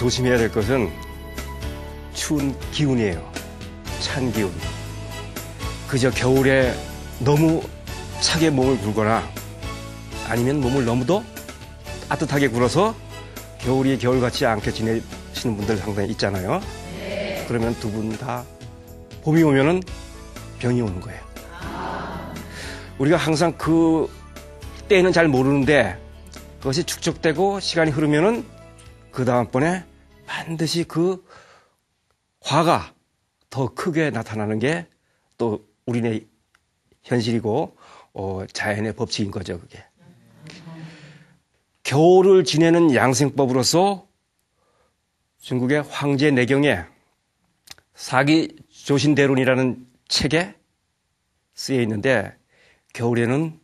조심해야 될 것은 추운 기운이에요. 찬 기운. 그저 겨울에 너무 차게 몸을 굴거나 아니면 몸을 너무도 따뜻하게 굴어서 겨울이 겨울같이 않게 지내시는 분들 상당히 있잖아요. 네. 그러면 두 분 다 봄이 오면은 병이 오는 거예요. 아. 우리가 항상 그 때는 잘 모르는데 그것이 축적되고 시간이 흐르면은 그 다음번에 반드시 그 과가 더 크게 나타나는 게 또 우리네 현실이고 어, 자연의 법칙인 거죠 그게. 겨울을 지내는 양생법으로서 중국의 황제 내경에 사기 조신대론이라는 책에 쓰여 있는데 겨울에는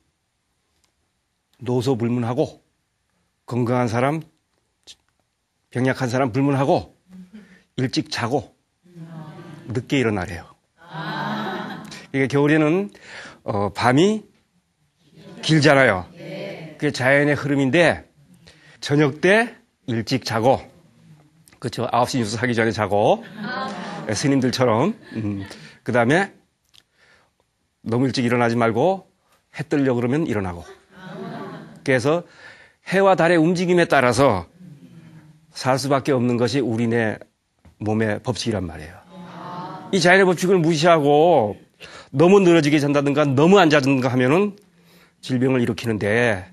노소불문하고 건강한 사람, 병약한 사람 불문하고 일찍 자고 늦게 일어나래요. 이게 그러니까 겨울에는 어, 밤이 길잖아요. 그게 자연의 흐름인데 저녁 때 일찍 자고 그렇죠. 9시 뉴스 하기 전에 자고 예, 스님들처럼 음, 그 다음에 너무 일찍 일어나지 말고 해 뜨려 고 그러면 일어나고 그래서 해와 달의 움직임에 따라서 살 수밖에 없는 것이 우리네 몸의 법칙이란 말이에요. 이 자연의 법칙을 무시하고 너무 늘어지게 잔다든가 너무 앉아든가 하면은 질병을 일으키는데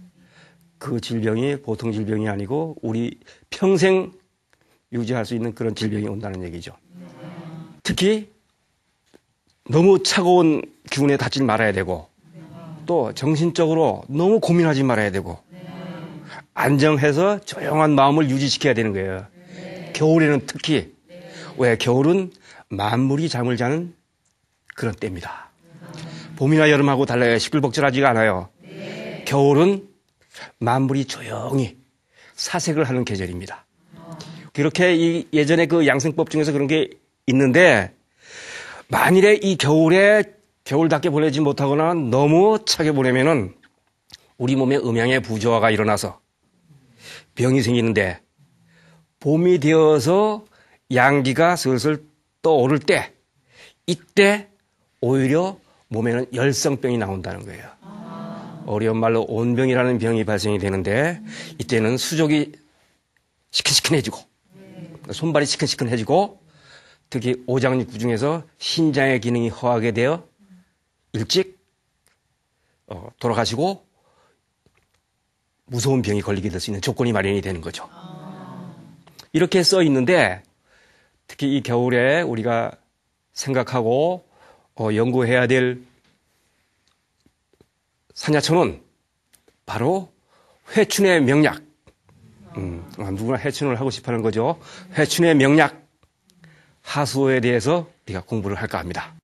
그 질병이 보통 질병이 아니고 우리 평생 유지할 수 있는 그런 질병이 온다는 얘기죠. 특히 너무 차가운 기운에 닿지 말아야 되고 또 정신적으로 너무 고민하지 말아야 되고 안정해서 조용한 마음을 유지시켜야 되는 거예요. 네. 겨울에는 특히 네. 왜 겨울은 만물이 잠을 자는 그런 때입니다. 네. 봄이나 여름하고 달라요. 시끌벅적하지가 않아요. 겨울은 만물이 조용히 사색을 하는 계절입니다. 그렇게 이 예전에 그 양생법 중에서 그런 게 있는데 만일에 이 겨울에 겨울답게 보내지 못하거나 너무 차게 보내면은 우리 몸에 음양의 부조화가 일어나서 병이 생기는데 봄이 되어서 양기가 슬슬 떠오를 때 이때 오히려 몸에는 열성병이 나온다는 거예요. 어려운 말로 온병이라는 병이 발생이 되는데 이때는 수족이 시큰시큰해지고 손발이 시큰시큰해지고 특히 오장육부 중에서 신장의 기능이 허하게 되어 일찍 어, 돌아가시고 무서운 병이 걸리게 될 수 있는 조건이 마련이 되는 거죠. 이렇게 써 있는데 특히 이 겨울에 우리가 생각하고 어, 연구해야 될 산야초는 바로 회춘의 명약. 음, 누구나 회춘을 하고 싶어 하는 거죠. 회춘의 명약. 하수에 대해서 우리가 공부를 할까 합니다.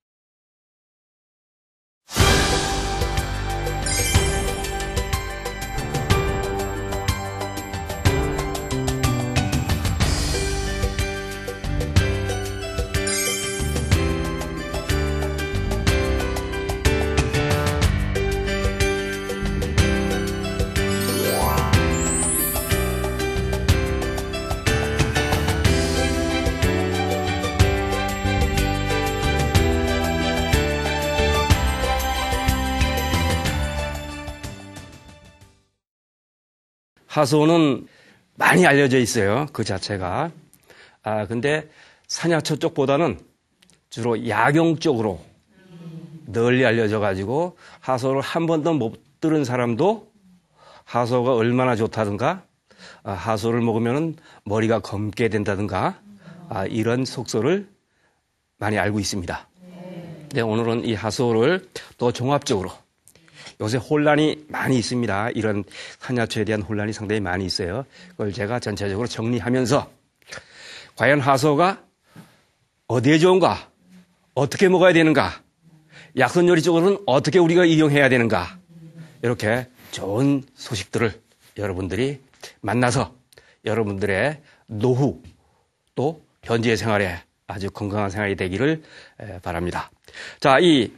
화소는 많이 알려져 있어요. 그 자체가. 아, 근데 산약초 쪽보다는 주로 약용 쪽으로 널리 알려져 가지고 하소를 한 번도 못 들은 사람도 하소가 얼마나 좋다든가 아, 하소를 먹으면 머리가 검게 된다든가 아, 이런 속설을 많이 알고 있습니다. 네, 오늘은 이 하소를 또 종합적으로 요새 혼란이 많이 있습니다. 이런 한야초에 대한 혼란이 상당히 많이 있어요. 그걸 제가 전체적으로 정리하면서 과연 하소가 어디에 좋은가? 어떻게 먹어야 되는가? 약선 요리 쪽으로는 어떻게 우리가 이용해야 되는가? 이렇게 좋은 소식들을 여러분들이 만나서 여러분들의 노후 또 현지의 생활에 아주 건강한 생활이 되기를 바랍니다. 자, 이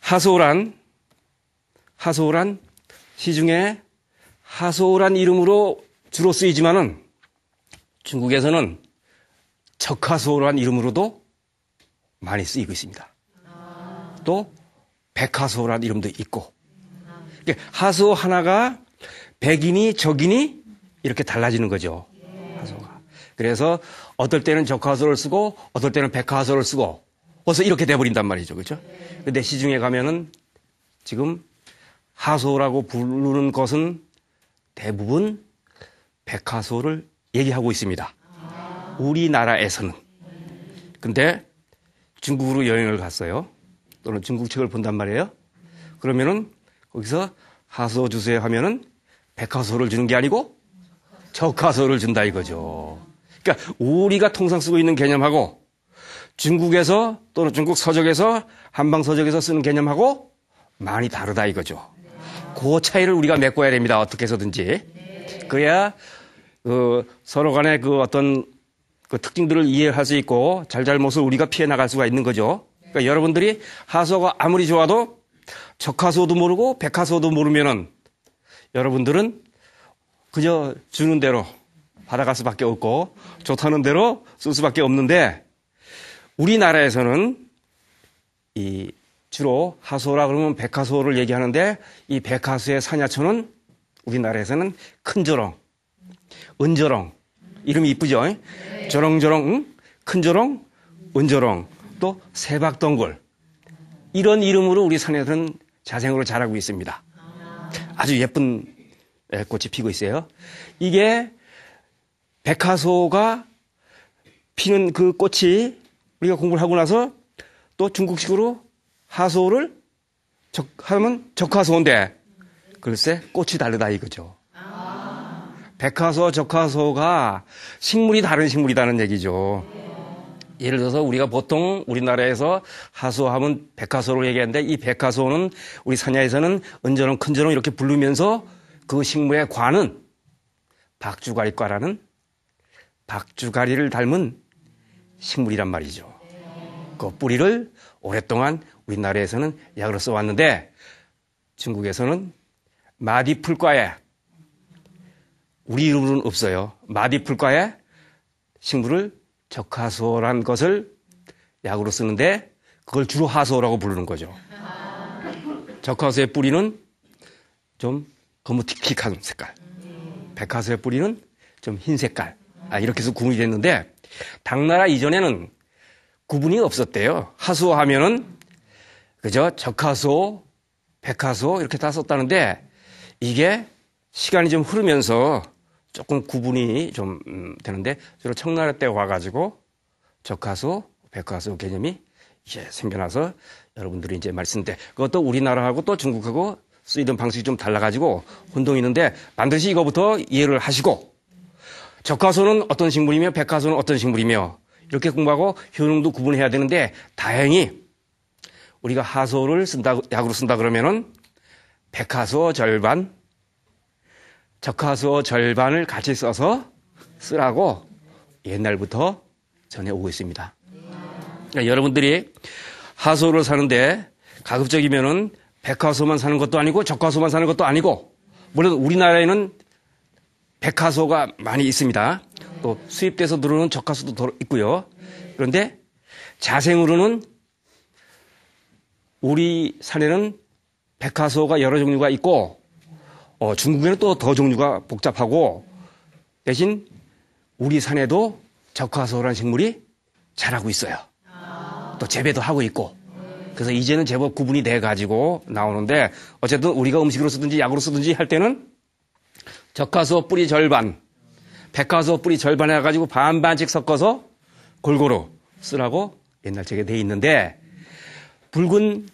하소란 하소란 시중에 하소란 이름으로 주로 쓰이지만은 중국에서는 적하소란 이름으로도 많이 쓰이고 있습니다. 또 백하소란 이름도 있고 하소 하나가 백이니 적이니 이렇게 달라지는 거죠. 하소가. 그래서 어떨 때는 적하소를 쓰고 어떨 때는 백하소를 쓰고 어서 이렇게 돼버린단 말이죠. 그렇죠? 근데 시중에 가면은 지금 하소라고 부르는 것은 대부분 백화소를 얘기하고 있습니다. 우리나라에서는. 근데 중국으로 여행을 갔어요. 또는 중국 책을 본단 말이에요. 그러면은 거기서 하소 주세요 하면은 백화소를 주는 게 아니고 적화소를 준다 이거죠. 그러니까 우리가 통상 쓰고 있는 개념하고 중국에서 또는 중국 서적에서 한방 서적에서 쓰는 개념하고 많이 다르다 이거죠. 그 차이를 우리가 메꿔야 됩니다. 어떻게 해서든지. 그래야 그 서로 간의 그 어떤 그 특징들을 이해할 수 있고 잘잘못을 우리가 피해 나갈 수가 있는 거죠. 그러니까 여러분들이 하소가 아무리 좋아도 적하소도 모르고 백하소도 모르면은 여러분들은 그저 주는 대로 받아갈 수밖에 없고 좋다는 대로 쓸 수밖에 없는데 우리나라에서는 이 주로 하소라 그러면 백화소를 얘기하는데 이 백화소의 사냐초는 우리나라에서는 큰저롱은저롱 이름이 이쁘죠? 네. 저렁저렁, 응? 큰 저렁, 은저렁 또 세박덩굴 이런 이름으로 우리 산에서는 자생으로 자라고 있습니다. 아주 예쁜 예, 꽃이 피고 있어요. 이게 백화소가 피는 그 꽃이 우리가 공부를 하고 나서 또 중국식으로 하소를 적, 하면 적화소인데 글쎄 꽃이 다르다 이거죠. 백화소, 와 적화소가 식물이 다른 식물이라는 얘기죠. 예. 를 들어서 우리가 보통 우리나라에서 하소하면 백화소로 얘기하는데 이 백화소는 우리 산야에서는 은저런 큰저런 이렇게 부르면서 그 식물의 과는 박주가리과라는 박주가리를 닮은 식물이란 말이죠. 그 뿌리를 오랫동안 우리나라에서는 약으로 써왔는데 중국에서는 마디풀과에 우리 이름은 없어요. 마디풀과에 식물을 적화소란 것을 약으로 쓰는데 그걸 주로 하소라고 부르는 거죠. 적화소의 뿌리는 좀 거무틱틱한 색깔. 백화소의 뿌리는 좀 흰 색깔. 아, 이렇게 해서 구분이 됐는데, 당나라 이전에는 구분이 없었대요. 하소하면은 그죠? 적화소, 백화소 이렇게 다 썼다는데 이게 시간이 좀 흐르면서 조금 구분이 좀 음, 되는데 주로 청나라 때 와가지고 적화소, 백화소 개념이 이제 생겨나서 여러분들이 이제 말씀때 그것도 우리나라하고 또 중국하고 쓰이던 방식이 좀 달라가지고 혼동이는데 있 반드시 이거부터 이해를 하시고 적화소는 어떤 식물이며 백화소는 어떤 식물이며 이렇게 공부하고 효능도 구분해야 되는데 다행히 우리가 하소를 쓴다, 약으로 쓴다 그러면은 백하소 절반, 적하소 절반을 같이 써서 쓰라고 옛날부터 전해오고 있습니다. 그러니까 여러분들이 하소를 사는데 가급적이면은 백화소만 사는 것도 아니고 적화소만 사는 것도 아니고 물론 우리나라에는 백화소가 많이 있습니다. 또 수입돼서 들어오는 적화소도 있고요. 그런데 자생으로는 우리 산에는 백화소가 여러 종류가 있고 어, 중국에는 또 더 종류가 복잡하고 대신 우리 산에도 적화소라는 식물이 자라고 있어요. 또 재배도 하고 있고. 그래서 이제는 제법 구분이 돼 가지고 나오는데 어쨌든 우리가 음식으로 쓰든지 약으로 쓰든지 할 때는 적화소 뿌리 절반, 백화소 뿌리 절반 해가지고 반반씩 섞어서 골고루 쓰라고 옛날 책에 돼 있는데 붉은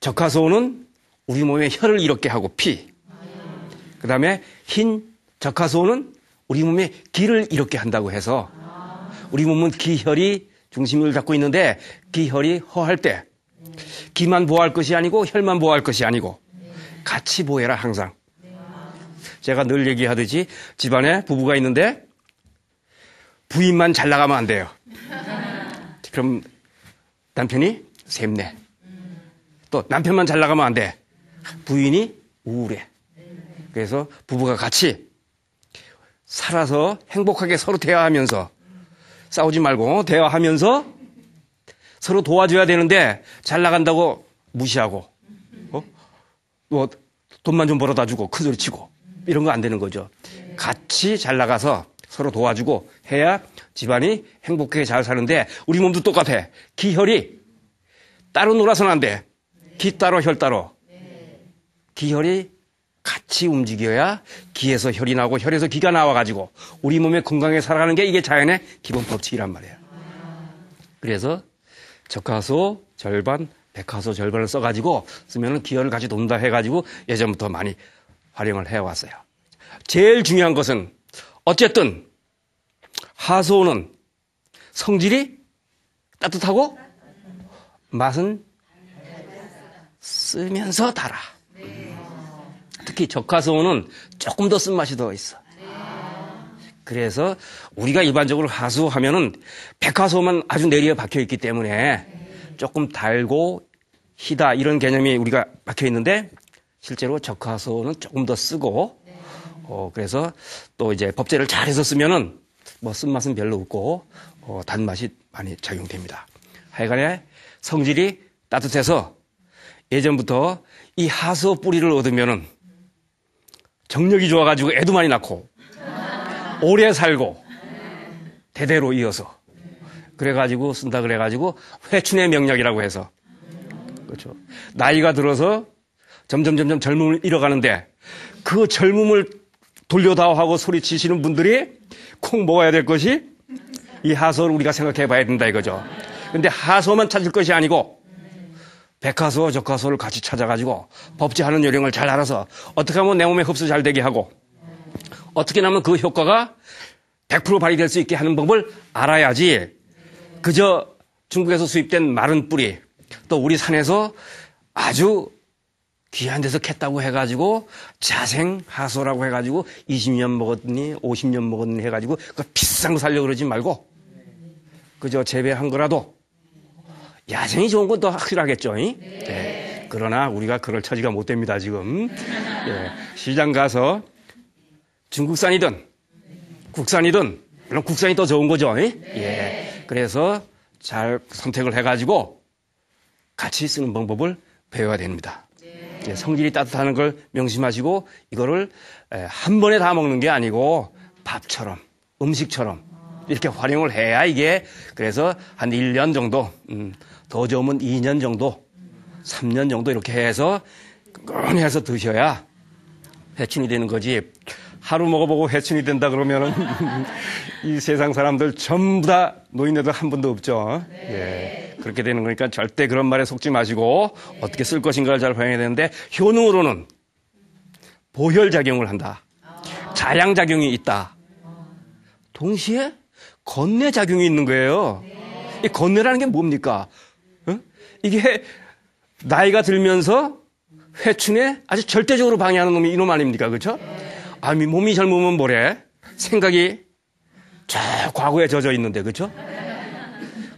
적화소는 우리 몸에 혀를 이렇게 하고 피. 그 다음에 흰 적화소는 우리 몸에 기를 이렇게 한다고 해서 우리 몸은 기혈이 중심을 잡고 있는데 기혈이 허할 때 기만 보호할 것이 아니고 혈만 보호할 것이 아니고 같이 보호해라 항상. 제가 늘 얘기하듯이 집안에 부부가 있는데 부인만 잘 나가면 안 돼요. 그럼 남편이 샘내. 또 남편만 잘 나가면 안 돼. 부인이 우울해. 그래서 부부가 같이 살아서 행복하게 서로 대화하면서 싸우지 말고 대화하면서 서로 도와줘야 되는데 잘 나간다고 무시하고 어? 뭐 돈만 좀 벌어다 주고 큰소리 치고 이런 거 안 되는 거죠. 같이 잘 나가서 서로 도와주고 해야 집안이 행복하게 잘 사는데 우리 몸도 똑같아. 기혈이 따로 놀아서는 안 돼. 귀따로 혈따로. 네. 기혈이 같이 움직여야 귀에서 혈이 나고 혈에서 귀가 나와가지고 우리 몸의 건강에 살아가는 게 이게 자연의 기본 법칙이란 말이에요. 그래서 적화소 절반, 백화소 절반을 써가지고 쓰면은 기혈을 같이 돈다 해가지고 예전부터 많이 활용을 해왔어요. 제일 중요한 것은 어쨌든 하소는 성질이 따뜻하고 맛은 쓰면서 달아. 네. 특히 적화소는 조금 더 쓴맛이 더 있어. 그래서 우리가 일반적으로 하수하면은 백화소만 아주 내리에 박혀 있기 때문에 조금 달고 희다 이런 개념이 우리가 박혀 있는데 실제로 적화소는 조금 더 쓰고 어 그래서 또 이제 법제를 잘해서 쓰면은 뭐 쓴맛은 별로 없고 어 단맛이 많이 작용됩니다. 하여간에 성질이 따뜻해서 예전부터 이 하수 뿌리를 얻으면은 정력이 좋아가지고 애도 많이 낳고 오래 살고 대대로 이어서 그래가지고 쓴다 그래가지고 회춘의 명략이라고 해서 그렇죠. 나이가 들어서 점점 점점 젊음을 잃어가는데 그 젊음을 돌려다오 하고 소리치시는 분들이 콩 먹어야 될 것이 이 하소를 우리가 생각해 봐야 된다 이거죠. 근데 하소만 찾을 것이 아니고 백화수와 적화수를 같이 찾아가지고 법제하는 요령을 잘 알아서 어떻게 하면 내 몸에 흡수 잘 되게 하고 어떻게 하면 그 효과가 100% 발휘될 수 있게 하는 방 법을 알아야지 그저 중국에서 수입된 마른 뿌리 또 우리 산에서 아주 귀한 데서 캤다고 해가지고 자생하소라고 해가지고 20년 먹었니 50년 먹었니 해가지고 그 비싼 거 살려고 그러지 말고 그저 재배한 거라도 야생이 좋은 건또 확실하겠죠. 네. 네. 그러나 우리가 그럴 처지가 못 됩니다, 지금. 예. 시장 가서 중국산이든 국산이든, 물론 국산이 더 좋은 거죠. 예. 그래서 잘 선택을 해가지고 같이 쓰는 방법을 배워야 됩니다. 예, 성질이 따뜻하는 걸 명심하시고 이거를 한 번에 다 먹는 게 아니고 밥처럼 음식처럼 이렇게 활용을 해야 이게 그래서 한 1년 정도 음, 더 좋으면 2년 정도, 3년 정도 이렇게 해서 끈해서 드셔야 회춘이 되는 거지. 하루 먹어보고 회춘이 된다 그러면은 이 세상 사람들 전부 다 노인네들 한 분도 없죠. 네. 예. 그렇게 되는 거니까 절대 그런 말에 속지 마시고 네. 어떻게 쓸 것인가를 잘 봐야 되는데 효능으로는 보혈작용을 한다. 아. 자양작용이 있다. 동시에 건네작용이 있는 거예요. 네. 이 건네라는 게 뭡니까? 이게 나이가 들면서 회춘에 아주 절대적으로 방해하는 놈이 이놈 아닙니까? 그렇죠? 아, 몸이 젊으면 뭐래? 생각이 저 과거에 젖어 있는데, 그렇죠? 네.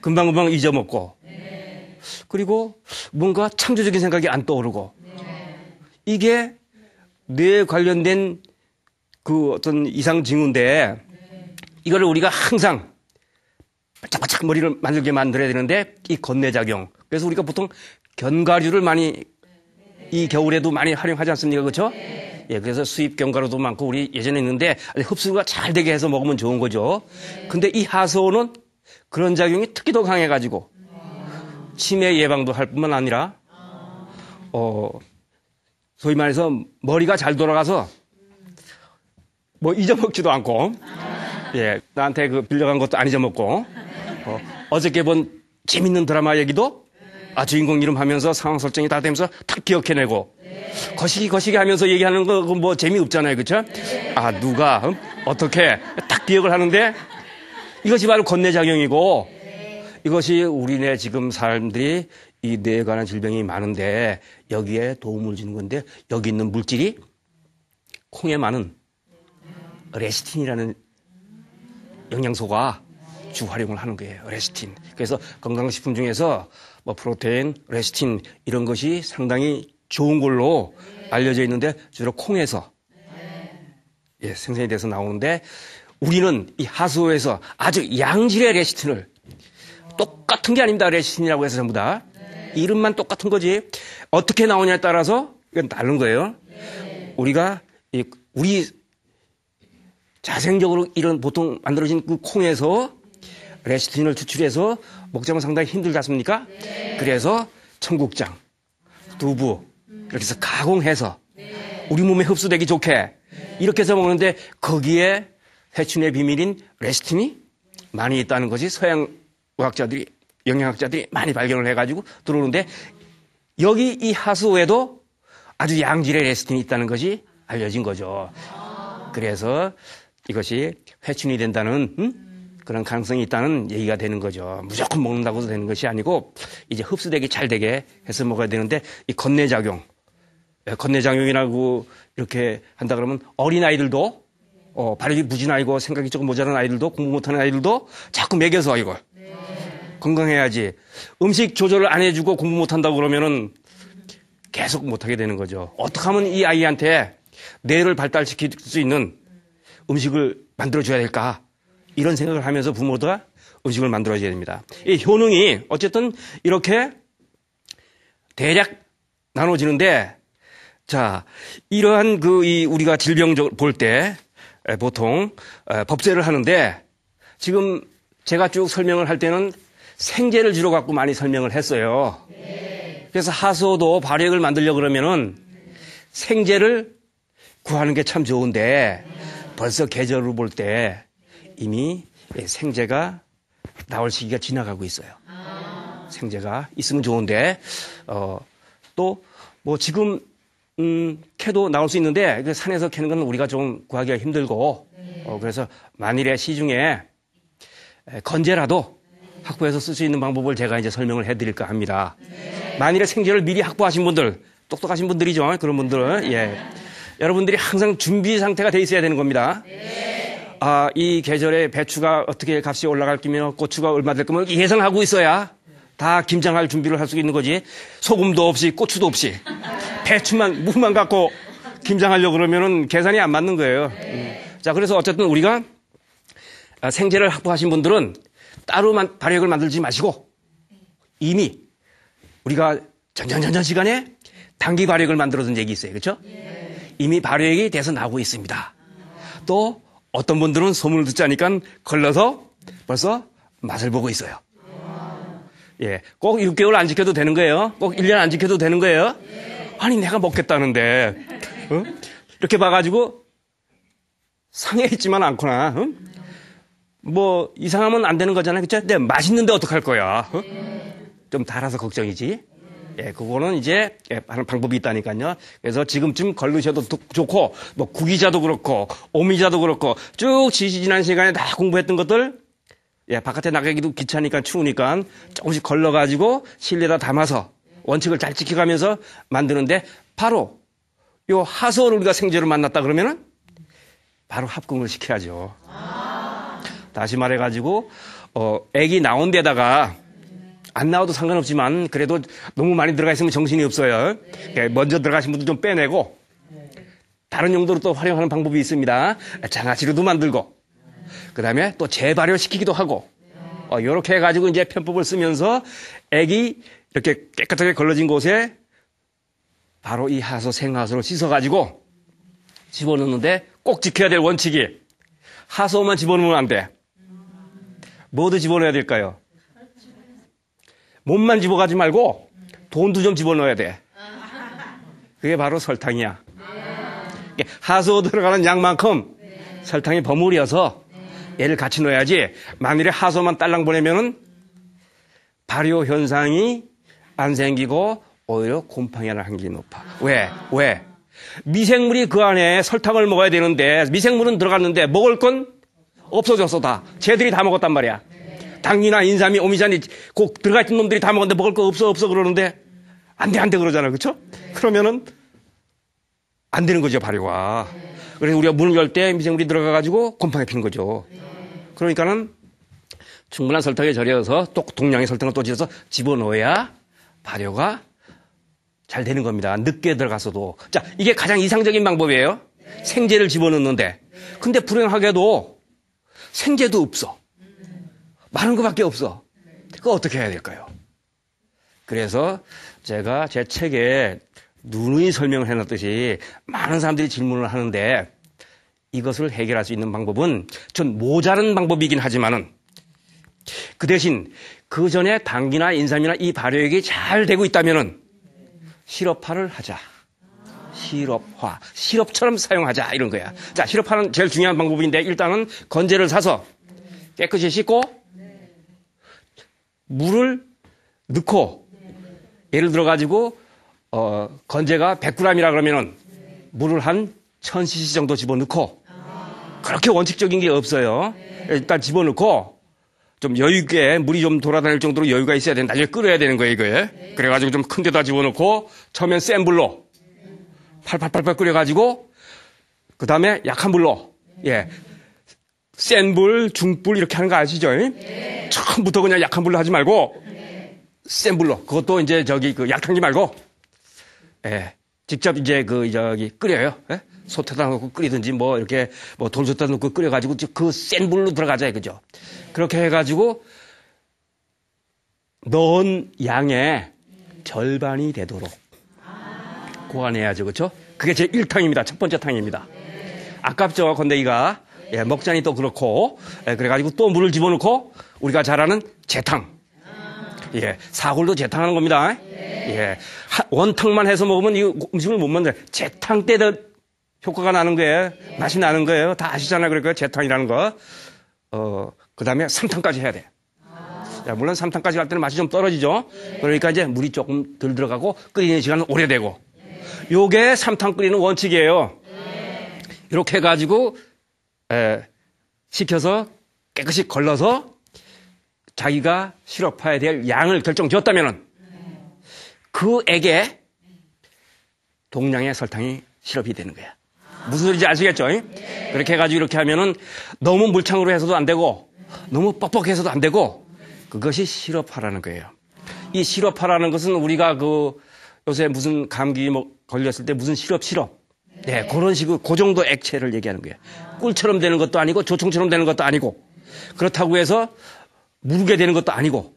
금방금방 잊어먹고. 네. 그리고 뭔가 창조적인 생각이 안 떠오르고. 이게 뇌에 관련된 그 어떤 이상 징후인데 이걸 우리가 항상 바짝바짝 머리를 만들게 만들어야 되는데 이 건뇌작용 그래서 우리가 보통 견과류를 많이 이 겨울에도 많이 활용하지 않습니까? 그렇죠? 네. 예, 그래서 수입 견과류도 많고 우리 예전에 있는데 흡수가 잘 되게 해서 먹으면 좋은 거죠. 네. 근데 이 하소는 그런 작용이 특히 더 강해 가지고 아. 치매 예방도 할 뿐만 아니라 아. 어 소위 말해서 머리가 잘 돌아가서 뭐 잊어먹지도 않고 아. 예, 나한테 그 빌려간 것도 안 잊어먹고 어, 어저께 본 재밌는 드라마 얘기도 아, 주인공 이름 하면서 상황 설정이 다 되면서 탁 기억해내고. 네. 거시기, 거시기 하면서 얘기하는 거 뭐 재미없잖아요. 그쵸? 네. 아, 누가, 음? 어떻게, 딱 기억을 하는데 이것이 바로 건네작용이고 네. 이것이 우리네 지금 사람들이 이 뇌에 관한 질병이 많은데 여기에 도움을 주는 건데 여기 있는 물질이 콩에 많은 레시틴이라는 영양소가 주활용을 하는 거예요. 레시틴. 그래서 건강식품 중에서 뭐 프로테인, 레스틴 이런 것이 상당히 좋은 걸로 알려져 있는데 주로 콩에서 예, 생성이 돼서 나오는데 우리는 이 하수호에서 아주 양질의 레시틴을 똑같은 게 아닙니다. 레시틴이라고 해서 전부 다 이름만 똑같은 거지 어떻게 나오냐에 따라서 이건 다른 거예요. 우리가 이 우리 자생적으로 이런 보통 만들어진 그 콩에서 레시틴을 추출해서 먹자면 상당히 힘들지 않습니까? 네. 그래서 청국장, 두부 이렇게 해서 가공해서 우리 몸에 흡수되기 좋게 이렇게 해서 먹는데 거기에 해충의 비밀인 레시틴이 많이 있다는 것이 서양 과학자들이 영양학자들이 많이 발견을 해가지고 들어오는데 여기 이 하수에도 아주 양질의 레시틴이 있다는 것이 알려진 거죠. 그래서 이것이 회춘이 된다는 음? 그런 가능성이 있다는 얘기가 되는 거죠. 무조건 먹는다고 해서 되는 것이 아니고 이제 흡수되기 잘 되게 해서 먹어야 되는데 이건네작용건네작용이라고 예, 이렇게 한다 그러면 어린 아이들도 어, 발육이 무진아이고 생각이 조금 모자란 아이들도 공부 못하는 아이들도 자꾸 먹여서 이걸 네. 건강해야지 음식 조절을 안 해주고 공부 못한다고 그러면은 계속 못하게 되는 거죠. 어떻게 하면 이 아이한테 뇌를 발달시킬 수 있는 음식을 만들어줘야 될까? 이런 생각을 하면서 부모가 음식을 만들어줘야 됩니다. 이 효능이 어쨌든 이렇게 대략 나눠지는데 자 이러한 그이 우리가 질병적 볼때 보통 법제를 하는데 지금 제가 쭉 설명을 할 때는 생제를 주로 갖고 많이 설명을 했어요. 그래서 하소도 발효액을 만들려 그러면은 생제를 구하는 게 참 좋은데 벌써 계절을 볼때 이미 예, 생제가 나올 시기가 지나가고 있어요. 아. 생제가 있으면 좋은데 어, 또뭐 지금 음, 캐도 나올 수 있는데 그 산에서 캐는 건 우리가 좀 구하기가 힘들고 네. 어, 그래서 만일에 시중에 건재라도 확보해서 쓸 수 있는 방법을 제가 이제 설명을 해드릴까 합니다. 네. 만일에 생제를 미리 확보하신 분들 똑똑하신 분들이죠 그런 분들은 예 여러분들이 항상 준비 상태가 돼 있어야 되는 겁니다. 네. 아, 이 계절에 배추가 어떻게 값이 올라갈 기며 고추가 얼마 될 거면 예상하고 있어야 다 김장할 준비를 할 수 있는 거지. 소금도 없이 고추도 없이 배추만 무만 갖고 김장하려고 그러면은 계산이 안 맞는 거예요. 음. 자, 그래서 어쨌든 우리가 아, 생재를 확보하신 분들은 따로만 발효액을 만들지 마시고 이미 우리가 전전전전 시간에 단기 발효액을 만들어둔 얘기 있어요. 그렇죠? 예. 이미 발효액이 돼서 나오고 있습니다. 또 어떤 분들은 소문을 듣자니까 걸러서 벌써 맛을 보고 있어요. 예. 꼭 6개월 안 지켜도 되는 거예요. 꼭 1년 안 지켜도 되는 거예요. 아니, 내가 먹겠다는데. 어? 이렇게 봐가지고 상해 있지만 않구나. 어? 뭐, 이상하면 안 되는 거잖아요. 그쵸? 근데 네, 맛있는데 어떡할 거야. 어? 좀 달아서 걱정이지. 예, 그거는 이제 예, 하는 방법이 있다니까요. 그래서 지금쯤 걸르셔도 좋고 뭐 구기자도 그렇고 오미자도 그렇고 쭉 지지난 시간에 다 공부했던 것들 예, 바깥에 나가기도 귀찮으니까 추우니까 조금씩 걸러 가지고 실내에다 담아서 원칙을 잘 지켜가면서 만드는데 바로 요 하소를 우리가 생제로 만났다 그러면은 바로 합궁을 시켜야죠. 아~ 다시 말해가지고 어, 애기 나온 데다가 안 나와도 상관없지만 그래도 너무 많이 들어가 있으면 정신이 없어요. 네. 예, 먼저 들어가신 분들 좀 빼내고 네. 다른 용도로 또 활용하는 방법이 있습니다. 장아찌로도 만들고 그 다음에 또 재발효시키기도 하고 어, 이렇게 해가지고 이제 편법을 쓰면서 액이 이렇게 깨끗하게 걸러진 곳에 바로 이 하소 생하소로 씻어가지고 집어넣는데 꼭 지켜야 될 원칙이 하소만 집어넣으면 안 돼. 뭐도 집어넣어야 될까요? 몸만 집어가지 말고 돈도 좀 집어넣어야 돼. 그게 바로 설탕이야. 하수 들어가는 양만큼 설탕이 버무려서 얘를 같이 넣어야지 만일에 하소만 딸랑 보내면은 발효 현상이 안 생기고 오히려 곰팡이라는 한기 높아. 왜? 왜? 미생물이 그 안에 설탕을 먹어야 되는데 미생물은 들어갔는데 먹을 건 없어졌어 다. 쟤들이 다 먹었단 말이야. 당귀나 인삼이 오미자니 꼭 들어가 있던 놈들이 다 먹었는데 먹을 거 없어 없어 그러는데 안 돼 안 돼 그러잖아요. 그렇죠? 그러면은 안 되는 거죠, 발효가. 네. 그래서 우리가 문을 열 때 미생물이 들어가 가지고 곰팡이 피는 거죠. 네. 그러니까는 충분한 설탕에 절여서 또 동량의 설탕을 또 지어서 집어넣어야 발효가 잘 되는 겁니다. 늦게 들어가서도. 자, 이게 가장 이상적인 방법이에요. 생제를 집어넣는데. 근데 불행하게도 생제도 없어. 많은 것밖에 없어. 그거 어떻게 해야 될까요? 그래서 제가 제 책에 누누이 설명을 해놨듯이 많은 사람들이 질문을 하는데 이것을 해결할 수 있는 방법은 전 모자른 방법이긴 하지만은 그 대신 그 전에 당기나 인삼이나 이 발효액이 잘 되고 있다면은 실업화를 하자. 실업화. 실업처럼 사용하자. 이런 거야. 자, 실업화는 제일 중요한 방법인데 일단은 건재를 사서 깨끗이 씻고 물을 넣고 예를 들어 가지고 어, 건재가 100g이라 그러면은 물을 한 1000cc 정도 집어넣고 그렇게 원칙적인 게 없어요. 일단 집어넣고 좀 여유 있게 물이 좀 돌아다닐 정도로 여유가 있어야 된다. 나중에 끓여야 되는 거예요, 이거에. 그래 가지고 좀 큰 데다 집어넣고 처음엔 센 불로 팔팔팔팔 끓여 가지고 그다음에 약한 불로 예. 센 불, 중불 이렇게 하는 거 아시죠? 예. 처음부터 그냥 약한 불로 하지 말고 네. 센 불로 그것도 이제 저기 그약한기 말고 예. 직접 이제 그 저기 끓여요. 예? 소태다 넣고 끓이든지 뭐 이렇게 뭐돌솥다놓고 끓여가지고 그 센 불로 들어가자 이거죠. 그렇게 해가지고 넣은 양의 절반이 되도록 고안해야죠. 그렇죠? 그게 제 1탕입니다. 첫 번째 탕입니다. 아깝죠. 건데기가. 예, 먹자니 또 그렇고. 예, 그래가지고 또 물을 집어넣고 우리가 잘 아는 재탕. 예, 사골도 재탕하는 겁니다. 예, 원탕만 해서 먹으면 이 음식을 못 먹는데 재탕 때도 효과가 나는 거예요. 맛이 나는 거예요. 다 아시잖아요. 그러니까 재탕이라는 거. 어, 그 다음에 삼탕까지 해야 돼. 야, 물론 삼탕까지 갈 때는 맛이 좀 떨어지죠. 그러니까 이제 물이 조금 덜 들어가고 끓이는 시간은 오래되고. 요게 삼탕 끓이는 원칙이에요. 이렇게 해가지고, 에, 식혀서 깨끗이 걸러서 자기가 실업해야 될 양을 결정지었다면은 그에게 동량의 설탕이 실업이 되는 거야. 무슨 소리인지 아시겠죠? 예. 그렇게 해가지고 이렇게 하면은 너무 물창으로 해서도 안 되고 너무 뻑뻑해서도 안 되고 그것이 실업화라는 거예요. 이 실업화라는 것은 우리가 그 요새 무슨 감기 뭐 걸렸을 때 무슨 실업 실업 네 그런 식으로 그 정도 액체를 얘기하는 거예요. 꿀처럼 되는 것도 아니고 조청처럼 되는 것도 아니고 그렇다고 해서 모르게 되는 것도 아니고.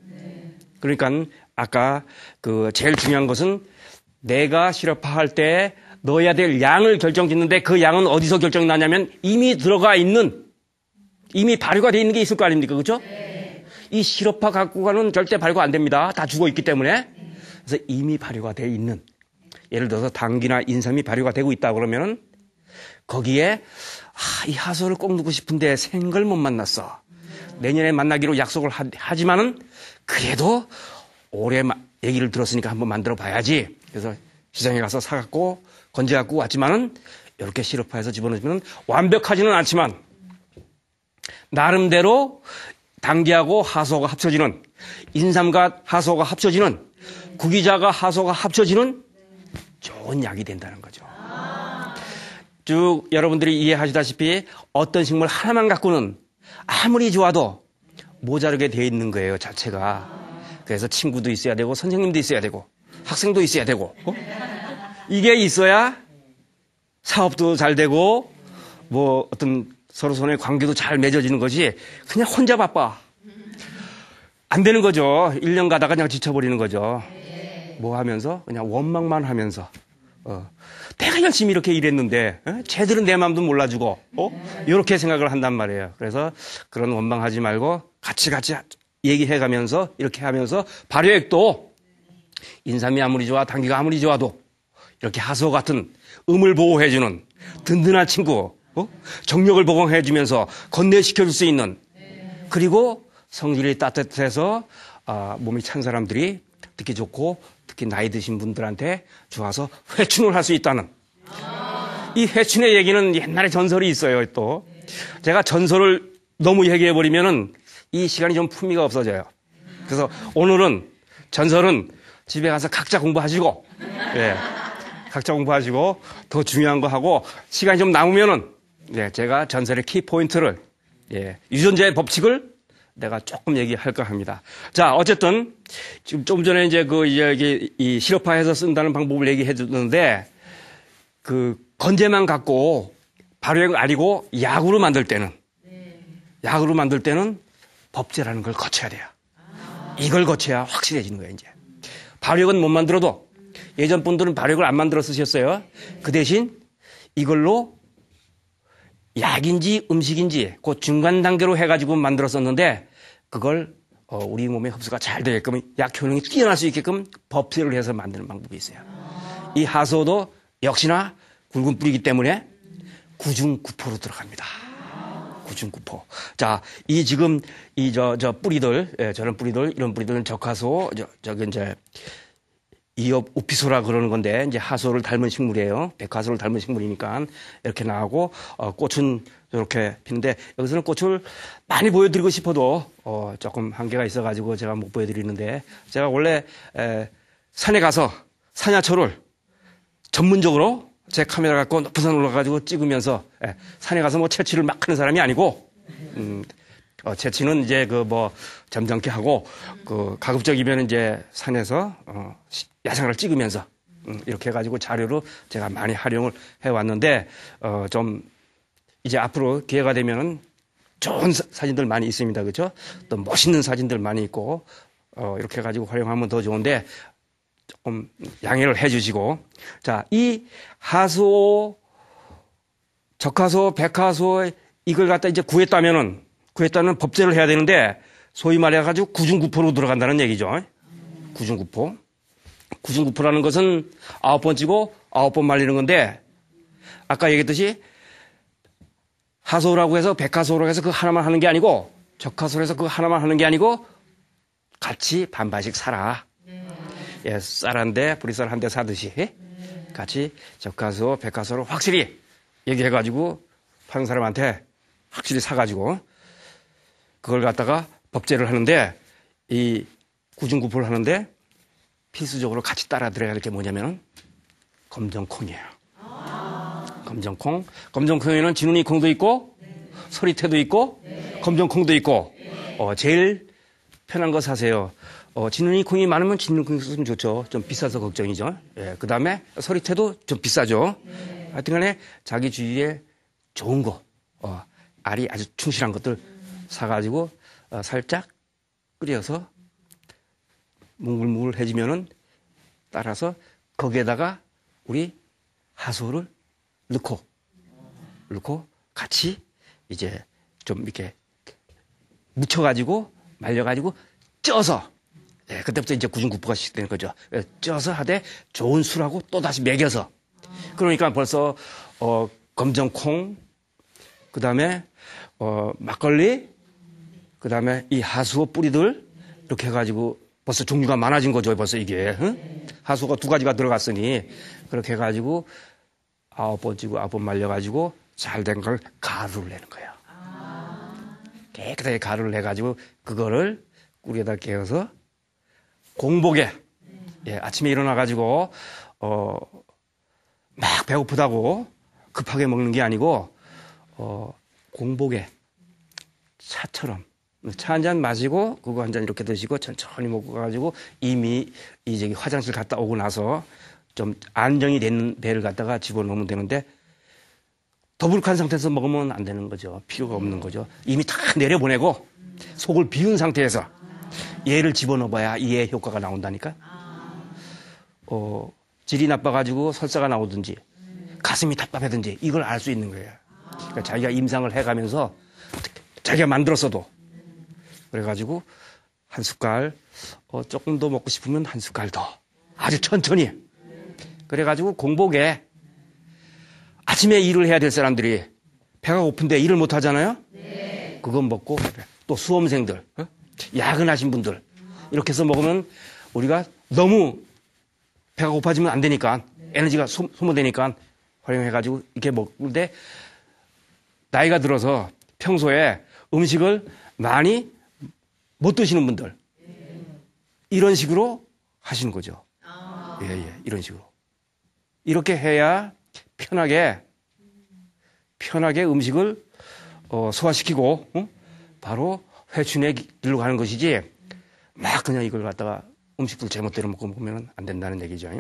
그러니까 아까 그 제일 중요한 것은 내가 실업화할 때 넣어야 될 양을 결정짓는데 그 양은 어디서 결정이 나냐면 이미 들어가 있는 이미 발효가 돼 있는 게 있을 거 아닙니까 그렇죠? 네. 이 실업화 갖고 가는 절대 발효 가안 됩니다. 다 죽어 있기 때문에 그래서 이미 발효가 돼 있는 예를 들어서 당귀나 인삼이 발효가 되고 있다 그러면은 거기에 아, 이 하소를 꼭 넣고 싶은데 생 걸 못 만났어. 내년에 만나기로 약속을 하지만은 그래도 올해 얘기를 들었으니까 한번 만들어 봐야지. 그래서 시장에 가서 사갖고 건져 갖고 왔지만은 이렇게 시럽화해서 집어넣으면 완벽하지는 않지만 나름대로 단기하고 하소가 합쳐지는 인삼과 하소가 합쳐지는 구기자가 하소가 합쳐지는 좋은 약이 된다는 거죠. 쭉 여러분들이 이해하시다시피 어떤 식물 하나만 갖고는 아무리 좋아도 모자르게 돼 있는 거예요, 자체가. 그래서 친구도 있어야 되고, 선생님도 있어야 되고, 학생도 있어야 되고, 어? 이게 있어야 사업도 잘 되고, 뭐 어떤 서로 서로의 관계도 잘 맺어지는 거지, 그냥 혼자 바빠. 안 되는 거죠. 1년 가다가 그냥 지쳐버리는 거죠. 뭐 하면서? 그냥 원망만 하면서. 어. 내가 열심히 이렇게 일했는데 어? 쟤들은 내 마음도 몰라주고 이렇게 어? 생각을 한단 말이에요. 그래서 그런 원망하지 말고 같이 같이 얘기해가면서 이렇게 하면서 발효액도 인삼이 아무리 좋아 당귀가 아무리 좋아도 이렇게 하소 같은 음을 보호해주는 든든한 친구 어? 정력을 보강해주면서 건네시켜줄 수 있는 그리고 성질이 따뜻해서 아, 몸이 찬 사람들이 듣기 좋고 특히 나이 드신 분들한테 좋아서 회춘을 할 수 있다는 이 회춘의 얘기는 옛날에 전설이 있어요 또 제가 전설을 너무 얘기해 버리면은 이 시간이 좀 품위가 없어져요. 그래서 오늘은 전설은 집에 가서 각자 공부하시고 예, 각자 공부하시고 더 중요한 거 하고 시간이 좀 남으면은 예, 제가 전설의 키 포인트를 예, 유전자의 법칙을 내가 조금 얘기할까 합니다. 자, 어쨌든 지금 좀 전에 이제 그 이제 이 실업화해서 쓴다는 방법을 얘기해 줬는데 그 건재만 갖고 발효액 을 아니고 약으로 만들 때는 약으로 네. 만들 때는 법제라는 걸 거쳐야 돼요. 이걸 거쳐야 확실해지는 거예요, 이제. 발효액은 못 만들어도 예전 분들은 발효액을 안 만들어 쓰셨어요. 그 대신 이걸로 약인지 음식인지 그 중간 단계로 해가지고 만들었었는데 그걸 어, 우리 몸에 흡수가 잘 되게끔 약 효능이 뛰어날 수 있게끔 법제를 해서 만드는 방법이 있어요. 이 하소도 역시나 굵은 뿌리기 때문에 구중구포로 들어갑니다. 구중구포. 자, 이 지금 이 저저 저 뿌리들, 예, 저런 뿌리들, 이런 뿌리들은 적화소, 저 저기 이제 이엽 우피소라 그러는 건데 이제 하소를 닮은 식물이에요. 백화소를 닮은 식물이니까 이렇게 나오고 어, 꽃은 이렇게 피는데 여기서는 꽃을 많이 보여드리고 싶어도 어, 조금 한계가 있어가지고 제가 못 보여드리는데 제가 원래 에, 산에 가서 산야초를 전문적으로 제 카메라 갖고 높은 산 올라가지고 찍으면서 에, 산에 가서 뭐 채취를 막 하는 사람이 아니고 음, 어, 채취는 이제 그뭐 점잖게 하고 그 가급적이면 이제 산에서 어, 야생을 찍으면서 음, 이렇게 해가지고 자료로 제가 많이 활용을 해왔는데 어, 좀 이제 앞으로 기회가 되면은 좋은 사, 진들 많이 있습니다, 그렇죠? 또 멋있는 사진들 많이 있고 어, 이렇게 해가지고 활용하면 더 좋은데 조금 양해를 해주시고 자 이 하수오 적하소 백하소 이걸 갖다 이제 구했다면은 구했다는 법제를 해야 되는데 소위 말해가지고 구중구포로 들어간다는 얘기죠. 구중구포. 구중구포라는 것은 아홉 번 찌고 아홉 번 말리는 건데 아까 얘기했듯이 하소라고 해서 백하소로 해서 그 하나만 하는 게 아니고 적하소로 해서 그 하나만 하는 게 아니고 같이 반반씩 살아. 예, 쌀한 대, 보리쌀 한대 사듯이 같이 적하소, 백하소로 확실히 얘기해가지고 파는 사람한테 확실히 사가지고 그걸 갖다가 법제를 하는데 이 구중구포를 하는데 필수적으로 같이 따라 들어야 할게뭐냐면 검정콩이에요. 검정콩. 검정콩에는 진우니 콩도 있고 네. 소리태도 있고 네. 검정콩도 있고 네. 어, 제일 편한 거 사세요. 어, 진우니 콩이 많으면 진우이 콩이 쓰면 좋죠. 좀 비싸서 걱정이죠. 예, 그 다음에 소리태도 좀 비싸죠. 하여튼 간에 자기 주위에 좋은 거, 어, 알이 아주 충실한 것들 사가지고 아, 살짝 끓여서 뭉글뭉글해지면은 따라서 거기에다가 우리 하수를 넣고 넣고 같이 이제 좀 이렇게 묻혀가지고 말려가지고 쪄서 예, 그때부터 이제 구중국부가 시작되는 거죠. 예, 쪄서 하되 좋은 술하고 또 다시 먹여서 그러니까 벌써 어, 검정콩 그다음에 어, 막걸리 그 다음에 이 하수어 뿌리들 이렇게 해가지고 벌써 종류가 많아진 거죠. 벌써 이게 응? 하수가 두 가지가 들어갔으니 그렇게 해가지고 아홉 번찍고 아홉 번 말려가지고 잘 된 걸 가루를 내는 거예요. 깨끗하게 가루를 내가지고 그거를 꿀에다 깨어서 공복에 예, 아침에 일어나가지고 어, 막 배고프다고 급하게 먹는 게 아니고 어, 공복에 차처럼 차한잔 마시고 그거 한 잔 이렇게 드시고 천천히 먹고 가지고 이미 이 저기 화장실 갔다 오고 나서 좀 안정이 된 배를 갖다가 집어넣으면 되는데 더불룩한 상태에서 먹으면 안 되는 거죠. 필요가 없는 거죠. 이미 다 내려보내고 속을 비운 상태에서 얘를 집어넣어봐야 이의 효과가 나온다니까. 어, 질이 나빠가지고 설사가 나오든지 가슴이 답답하든지 이걸 알 수 있는 거예요. 그러니까 자기가 임상을 해가면서 자기가 만들었어도 그래가지고 한 숟갈 어, 조금 더 먹고 싶으면 한 숟갈 더 아주 천천히 그래가지고 공복에 아침에 일을 해야 될 사람들이 배가 고픈데 일을 못 하잖아요. 네. 그건 먹고 또 수험생들 어? 야근하신 분들 이렇게 해서 먹으면 우리가 너무 배가 고파지면 안 되니까 네. 에너지가 소, 모되니까 활용해가지고 이렇게 먹는데 나이가 들어서 평소에 음식을 많이 못 드시는 분들. 이런 식으로 하시는 거죠. 예, 예, 이런 식으로. 이렇게 해야 편하게, 편하게 음식을 어, 소화시키고, 응? 바로 회춘의 길로 가는 것이지, 막 그냥 이걸 갖다가 음식들 잘못대로 먹고 먹으면 안 된다는 얘기죠.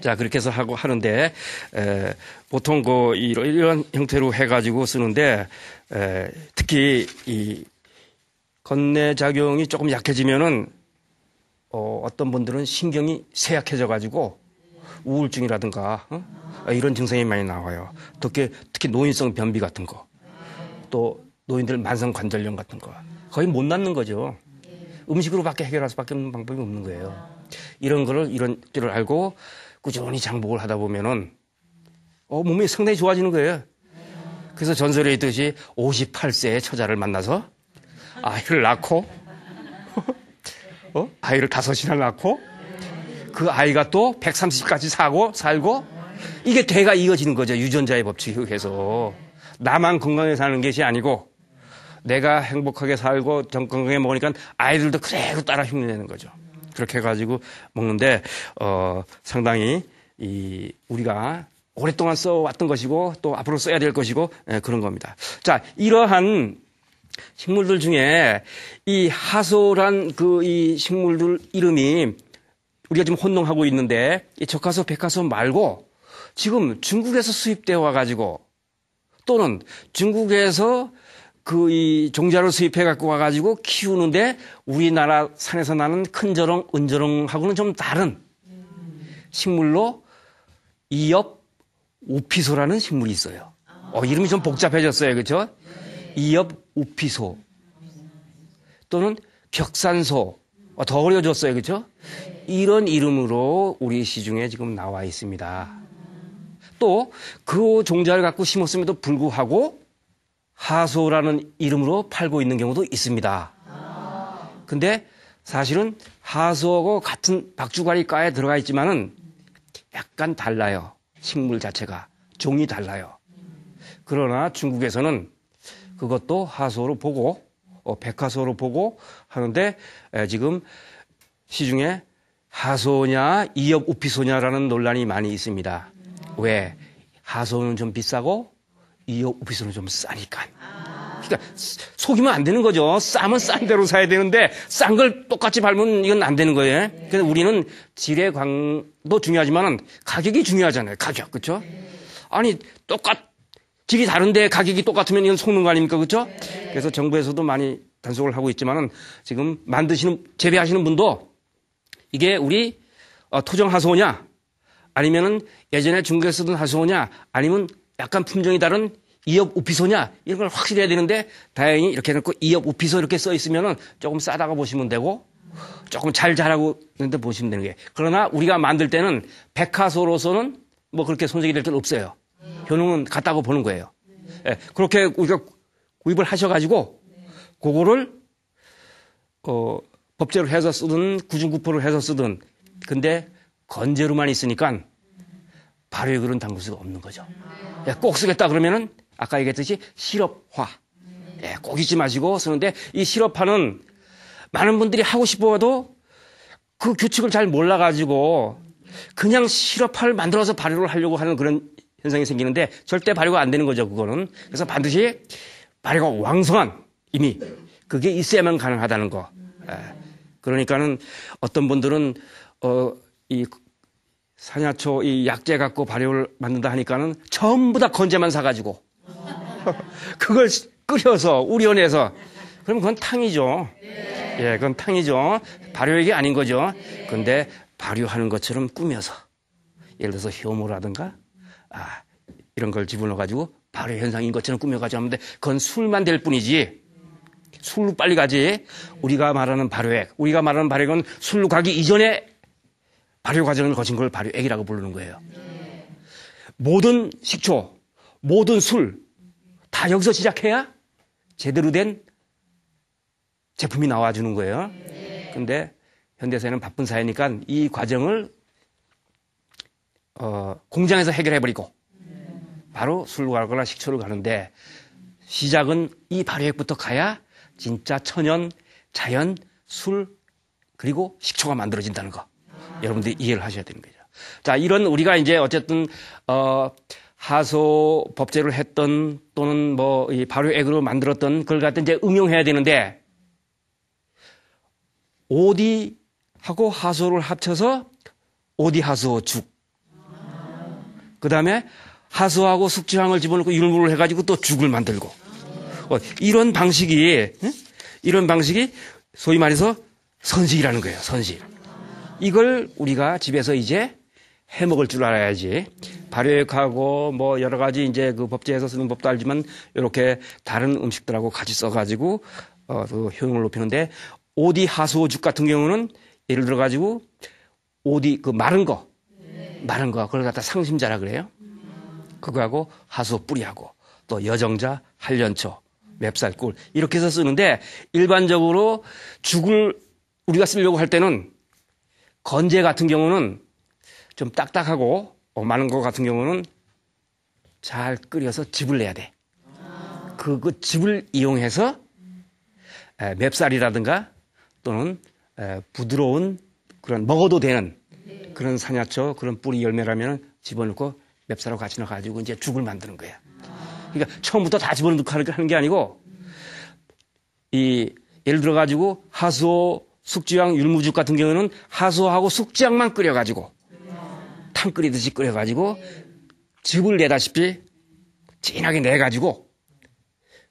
자, 그렇게 해서 하고 하는데, 에, 보통 그 이런, 이런, 형태로 해가지고 쓰는데, 에, 특히 이 건네 작용이 조금 약해지면은 어, 떤 분들은 신경이 쇠약해져 가지고 우울증이라든가 어? 아, 이런 증상이 많이 나와요. 특히 특히 노인성 변비 같은 거, 또 노인들 만성 관절염 같은 거 거의 못 낫는 거죠. 음식으로밖에 해결할 수밖에 없는 방법이 없는 거예요. 이런 거를 이런 줄을 알고 꾸준히 장복을 하다 보면은 어, 몸이 상당히 좋아지는 거예요. 그래서 전설에 있듯이 58세의 처자를 만나서 아이를 낳고, 어? 아이를 다섯이나 낳고, 그 아이가 또 130까지 사고, 살고, 이게 대가 이어지는 거죠. 유전자의 법칙에 의해서. 나만 건강해게 사는 것이 아니고, 내가 행복하게 살고, 건강하게 먹으니까 아이들도 그래, 따라 힘내내는 거죠. 그렇게 해가지고 먹는데, 어, 상당히, 이, 우리가 오랫동안 써왔던 것이고 또 앞으로 써야 될 것이고 예, 그런 겁니다. 자 이러한 식물들 중에 이 하소란 그 이 식물들 이름이 우리가 지금 혼동하고 있는데 이 적화소, 백화소 말고 지금 중국에서 수입되어 와가지고 또는 중국에서 그 이 종자를 수입해 갖고 와가지고 키우는데 우리나라 산에서 나는 큰 저렁, 은저렁하고는 좀 다른 식물로 이엽 우피소라는 식물이 있어요. 어, 이름이 좀 복잡해졌어요. 그렇죠? 이엽 우피소 또는 격산소 어, 더 어려졌어요, 그렇죠? 이런 이름으로 우리 시중에 지금 나와 있습니다. 또 그 종자를 갖고 심었음에도 불구하고 하소라는 이름으로 팔고 있는 경우도 있습니다. 근데 사실은 하소하고 같은 박주가리과에 들어가 있지만은 약간 달라요. 식물 자체가. 종이 달라요. 그러나 중국에서는 그것도 하소로 보고 어, 백화소로 보고 하는데 에, 지금 시중에 하소냐 이역 우피소냐라는 논란이 많이 있습니다. 왜 하소는 좀 비싸고 이역 우피소는 좀 싸니까. 그러니까 속이면 안 되는 거죠. 싸면 싼 대로 사야 되는데 싼 걸 똑같이 밟으면 이건 안 되는 거예요. 그래서 우리는 질의 광도 중요하지만 가격이 중요하잖아요. 가격 그렇죠? 아니 똑같 질이 다른데 가격이 똑같으면 이건 속는 거 아닙니까? 그렇죠? 그래서 정부에서도 많이 단속을 하고 있지만은 지금 만드시는 재배하시는 분도 이게 우리 어, 토종 하소오냐 아니면은 예전에 중국에 쓰던 하소오냐 아니면 약간 품종이 다른 이업 우피소냐 이런 걸 확실히 해야 되는데 다행히 이렇게 해놓고 이업 우피소 이렇게 써 있으면은 조금 싸다가 보시면 되고 조금 잘 자라고 있는데 보시면 되는 게 그러나 우리가 만들 때는 백화소로서는 뭐 그렇게 손색이 될 건 없어요. 효능은 같다고 보는 거예요. 네. 그렇게 우리가 구입을 하셔가지고 그거를 어, 법제로 해서 쓰든 구중구포를 해서 쓰든 근데 건재로만 있으니까 발효의 그런 담글 수가 없는 거죠. 예, 꼭 쓰겠다 그러면은 아까 얘기했듯이 실업화. 예, 꼭 잊지 마시고 쓰는데 이 실업화는 많은 분들이 하고 싶어도 그 규칙을 잘 몰라가지고 그냥 실업화를 만들어서 발효를 하려고 하는 그런 현상이 생기는데 절대 발효가 안 되는 거죠, 그거는. 그래서 반드시 발효가 왕성한 이미 그게 있어야만 가능하다는 거. 예. 그러니까는 어떤 분들은 어, 이사야초이 약재 갖고 발효를 만든다 하니까는 전부 다 건재만 사가지고 그걸 끓여서 우려내서 그럼 그건 탕이죠. 예, 그건 탕이죠. 발효액이 아닌 거죠. 네. 근데 발효하는 것처럼 꾸며서 예를 들어서 효모라든가 아, 이런 걸 집어넣어 가지고 발효 현상인 것처럼 꾸며 가지고 하는데 그건 술만 될 뿐이지. 술로 빨리 가지. 우리가 말하는 발효액, 우리가 말하는 발효액은 술로 가기 이전에 발효 과정을 거친 걸 발효액이라고 부르는 거예요. 모든 식초, 모든 술, 다 여기서 시작해야 제대로 된 제품이 나와주는 거예요. 근데 현대사회는 바쁜 사회니까 이 과정을 어, 공장에서 해결해버리고 바로 술로 가거나 식초로 가는데 시작은 이 발효액부터 가야 진짜 천연, 자연, 술 그리고 식초가 만들어진다는 거 여러분들이 이해를 하셔야 되는 거죠. 자 이런 우리가 이제 어쨌든 어, 하소 법제를 했던 또는 뭐 이 발효액으로 만들었던 그걸 갖다 이제 응용해야 되는데 오디하고 하소를 합쳐서 오디하소죽 그 다음에 하수하고 숙취황을 집어넣고 율무를 해가지고 또 죽을 만들고 어, 이런 방식이 이런 방식이 소위 말해서 선식이라는 거예요. 선식. 이걸 우리가 집에서 이제 해 먹을 줄 알아야지. 발효액하고 뭐 여러 가지 이제 그 법제에서 쓰는 법도 알지만 이렇게 다른 음식들하고 같이 써가지고 어, 그 효용을 높이는데 오디 하수오죽 같은 경우는 예를 들어가지고 오디 그 마른 거 많은 거 그걸 갖다 상심자라 그래요. 그거하고 하수 뿌리하고 또 여정자 한련초 맵쌀꿀 이렇게 해서 쓰는데 일반적으로 죽을 우리가 쓰려고 할 때는 건재 같은 경우는 좀 딱딱하고 많은 어, 거 같은 경우는 잘 끓여서 즙을 내야 돼. 그거 즙을 이용해서 맵쌀이라든가 또는 부드러운 그런 먹어도 되는 그런 사야초 그런 뿌리 열매라면 집어넣고 맵사로 같이 넣어가지고 이제 죽을 만드는 거예요. 그러니까 처음부터 다 집어넣고 하는 게 아니고 이 예를 들어가지고 하수오 숙지향 율무죽 같은 경우는 하수하고 오 숙지향만 끓여가지고 탕 끓이듯이 끓여가지고 즙을 내다시피 진하게 내가지고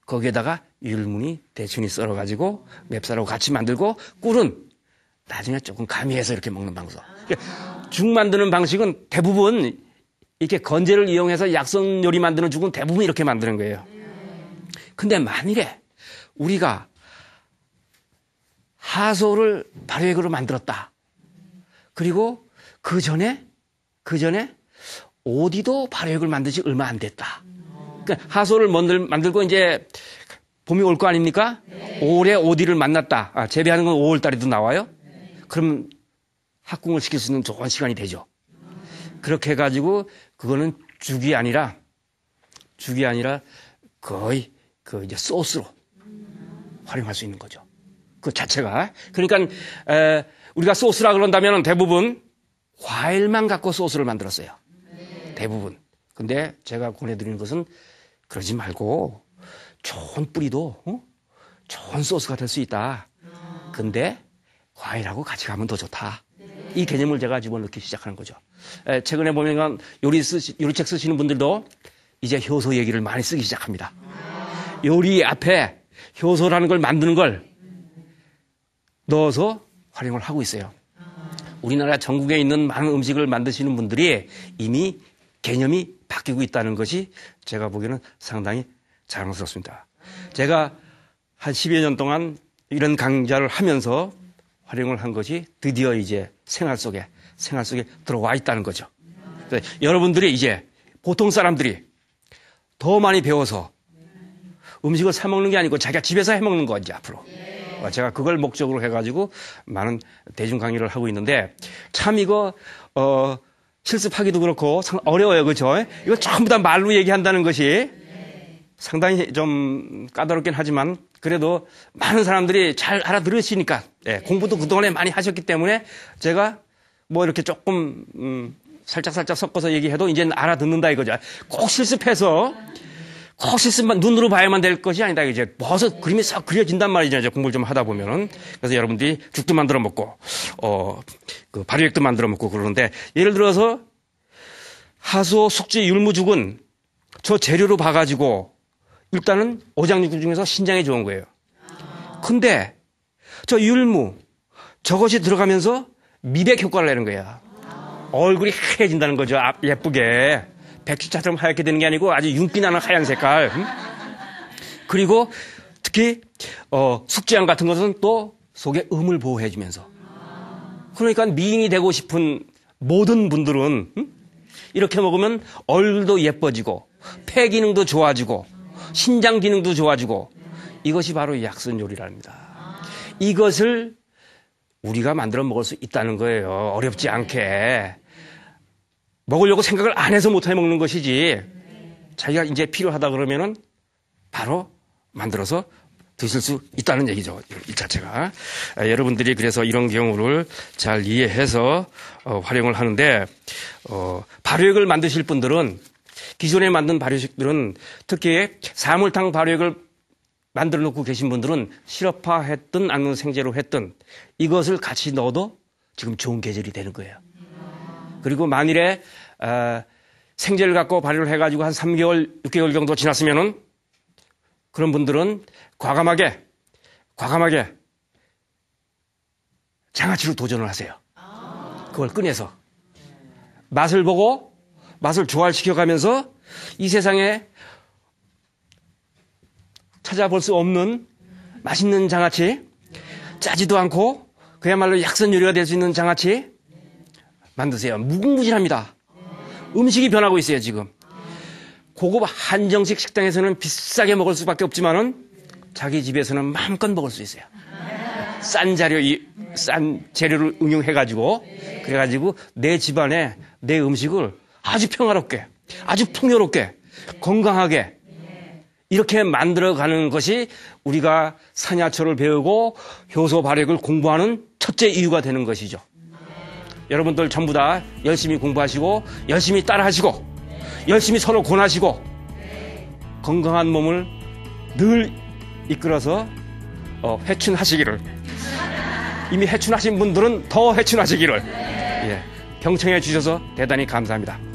거기에다가 율무니대충니 썰어가지고 맵사로 같이 만들고 꿀은 나중에 조금 가미해서 이렇게 먹는 방법. 그러니까 죽 만드는 방식은 대부분 이렇게 건재를 이용해서 약성 요리 만드는 죽은 대부분 이렇게 만드는 거예요. 근데 만일에 우리가 하소를 발효액으로 만들었다. 그리고 그 전에 그 전에 오디도 발효액을 만든 지 얼마 안 됐다. 그러니까 하소를 만들, 만들고 이제 봄이 올 거 아닙니까? 네. 올해 오디를 만났다. 아, 재배하는 건 5월 달에도 나와요. 네. 그럼 학궁을 시킬 수 있는 좋은 시간이 되죠. 그렇게 해가지고 그거는 죽이 아니라 죽이 아니라 거의 그 이제 소스로 활용할 수 있는 거죠. 그 자체가 그러니까 에, 우리가 소스라 그런다면 대부분 과일만 갖고 소스를 만들었어요. 대부분. 근데 제가 권해드리는 것은 그러지 말고 좋은 뿌리도 어? 좋은 소스가 될 수 있다. 근데 과일하고 같이 가면 더 좋다. 이 개념을 제가 집어넣기 시작하는 거죠. 에, 최근에 보면 요리 쓰시, 요리책 쓰시는 분들도 이제 효소 얘기를 많이 쓰기 시작합니다. 요리 앞에 효소라는 걸 만드는 걸 넣어서 활용을 하고 있어요. 우리나라 전국에 있는 많은 음식을 만드시는 분들이 이미 개념이 바뀌고 있다는 것이 제가 보기에는 상당히 자랑스럽습니다. 제가 한 10여 년 동안 이런 강좌를 하면서 활용을 한 것이 드디어 이제 생활 속에 생활 속에 들어와 있다는 거죠. 네, 여러분들이 이제 보통 사람들이 더 많이 배워서 음식을 사 먹는 게 아니고 자기가 집에서 해 먹는 거지 앞으로. 어, 제가 그걸 목적으로 해가지고 많은 대중 강의를 하고 있는데 참 이거 어, 실습하기도 그렇고 참 어려워요, 그죠? 이거 전부 다 말로 얘기한다는 것이 상당히 좀 까다롭긴 하지만 그래도 많은 사람들이 잘 알아들으시니까 예, 네. 공부도 그동안에 많이 하셨기 때문에 제가 뭐 이렇게 조금 음, 살짝살짝 섞어서 얘기해도 이제는 알아듣는다 이거죠. 꼭 실습해서 꼭 실습만 눈으로 봐야만 될 것이 아니다. 이제 벌써 그림이 싹 그려진단 말이죠. 이제 공부를 좀 하다 보면은. 그래서 여러분들이 죽도 만들어 먹고, 어, 그 발효액도 만들어 먹고 그러는데 예를 들어서 하수, 숙지, 율무죽은 저 재료로 봐가지고 일단은 오장육부 중에서 신장에 좋은 거예요. 근데 저 율무 저것이 들어가면서 미백 효과를 내는 거야. 얼굴이 하얘진다는 거죠. 앞 예쁘게 백지차처럼 하얗게 되는 게 아니고 아주 윤기 나는 하얀 색깔. 음? 그리고 특히 어, 숙제양 같은 것은 또 속에 음을 보호해주면서. 그러니까 미인이 되고 싶은 모든 분들은 음? 이렇게 먹으면 얼굴도 예뻐지고 폐 기능도 좋아지고 신장 기능도 좋아지고 이것이 바로 약선 요리랍니다. 이것을 우리가 만들어 먹을 수 있다는 거예요. 어렵지 않게. 먹으려고 생각을 안 해서 못 해 먹는 것이지. 자기가 이제 필요하다 그러면은 바로 만들어서 드실 수 있다는 얘기죠. 이 자체가. 아, 여러분들이 그래서 이런 경우를 잘 이해해서 어, 활용을 하는데, 어, 발효액을 만드실 분들은 기존에 만든 발효식들은 특히 사물탕 발효액을 만들어 놓고 계신 분들은 시럽화 했든 아니면 생제로 했든 이것을 같이 넣어도 지금 좋은 계절이 되는 거예요. 그리고 만일에 어, 생제를 갖고 발효를 해가지고 한 3개월, 6개월 정도 지났으면은 그런 분들은 과감하게, 과감하게 장아찌로 도전을 하세요. 그걸 꺼내서 맛을 보고 맛을 조화시켜가면서 이 세상에 찾아볼 수 없는 맛있는 장아찌, 짜지도 않고 그야말로 약선 요리가 될 수 있는 장아찌 만드세요. 무궁무진합니다. 음식이 변하고 있어요, 지금. 고급 한정식 식당에서는 비싸게 먹을 수밖에 없지만은 자기 집에서는 마음껏 먹을 수 있어요. 싼 자료, 싼 재료를 응용해가지고 그래가지고 내 집안에 내 음식을 아주 평화롭게, 아주 풍요롭게, 건강하게 이렇게 만들어가는 것이 우리가 사냐초를 배우고 효소 발효를 공부하는 첫째 이유가 되는 것이죠. 여러분들 전부 다 열심히 공부하시고 열심히 따라하시고 열심히 서로 권하시고 건강한 몸을 늘 이끌어서 어, 회춘하시기를 이미 회춘하신 분들은 더 회춘하시기를 예, 경청해 주셔서 대단히 감사합니다.